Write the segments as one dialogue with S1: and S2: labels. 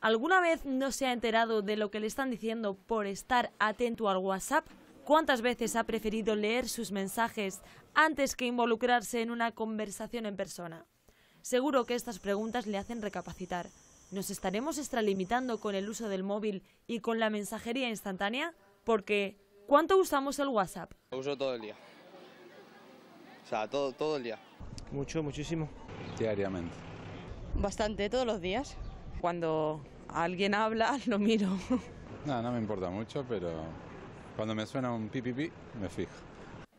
S1: ¿Alguna vez no se ha enterado de lo que le están diciendo por estar atento al WhatsApp? ¿Cuántas veces ha preferido leer sus mensajes antes que involucrarse en una conversación en persona? Seguro que estas preguntas le hacen recapacitar. ¿Nos estaremos extralimitando con el uso del móvil y con la mensajería instantánea? Porque, ¿cuánto usamos el WhatsApp?
S2: Lo uso todo el día. O sea, todo, todo el día.
S1: Mucho, muchísimo. Diariamente.
S2: Bastante, todos los días. Cuando alguien habla, lo miro.
S1: No, no me importa mucho, pero cuando me suena un pipipi, me fijo.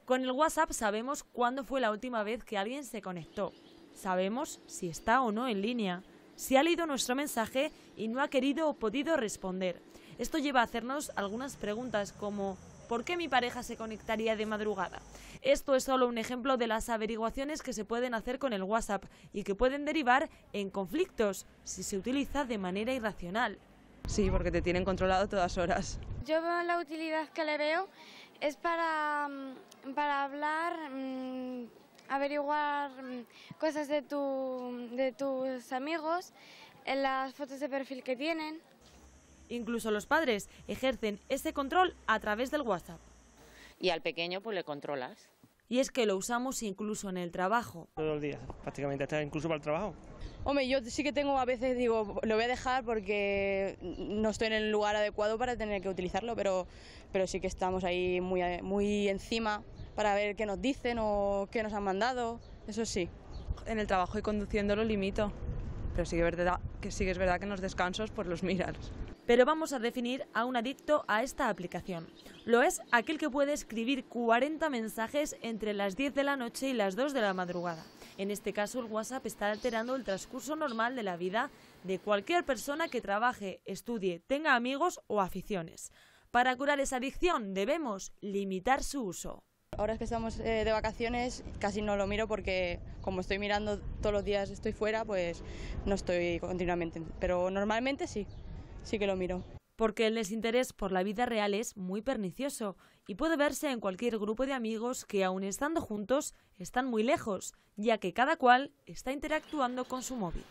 S1: Con el WhatsApp sabemos cuándo fue la última vez que alguien se conectó. Sabemos si está o no en línea, si ha leído nuestro mensaje y no ha querido o podido responder. Esto lleva a hacernos algunas preguntas como ¿Por qué mi pareja se conectaría de madrugada? Esto es solo un ejemplo de las averiguaciones que se pueden hacer con el WhatsApp y que pueden derivar en conflictos si se utiliza de manera irracional. Sí, porque te tienen controlado todas horas.
S2: Yo veo la utilidad que le veo es para, mm, hablar, mm, averiguar mm, cosas de, de tus amigos, en las fotos de perfil que tienen.
S1: Incluso los padres ejercen ese control
S2: a través del WhatsApp. Y al pequeño pues le controlas.
S1: Y es que lo usamos incluso en el trabajo. Todos los días, prácticamente, hasta incluso para el trabajo.
S2: Hombre, yo sí que tengo a veces, digo, lo voy a dejar porque no estoy en el lugar adecuado para tener que utilizarlo, pero, pero sí que estamos ahí muy, muy encima para ver qué nos dicen o qué nos han mandado, eso sí. En el trabajo y conduciendo lo limito, pero sí que es verdad que, sí
S1: es verdad que en los descansos pues los miras pero vamos a definir a un adicto a esta aplicación. Lo es aquel que puede escribir 40 mensajes entre las 10 de la noche y las 2 de la madrugada. En este caso, el WhatsApp está alterando el transcurso normal de la vida de cualquier persona que trabaje, estudie, tenga amigos o aficiones. Para curar esa adicción debemos
S2: limitar su uso. Ahora que estamos eh, de vacaciones casi no lo miro porque como estoy mirando todos los días estoy fuera, pues no estoy continuamente, pero normalmente sí sí que lo miro. Porque el desinterés por la vida real es muy
S1: pernicioso y puede verse en cualquier grupo de amigos que, aun estando juntos, están muy lejos, ya que cada cual está interactuando con su móvil.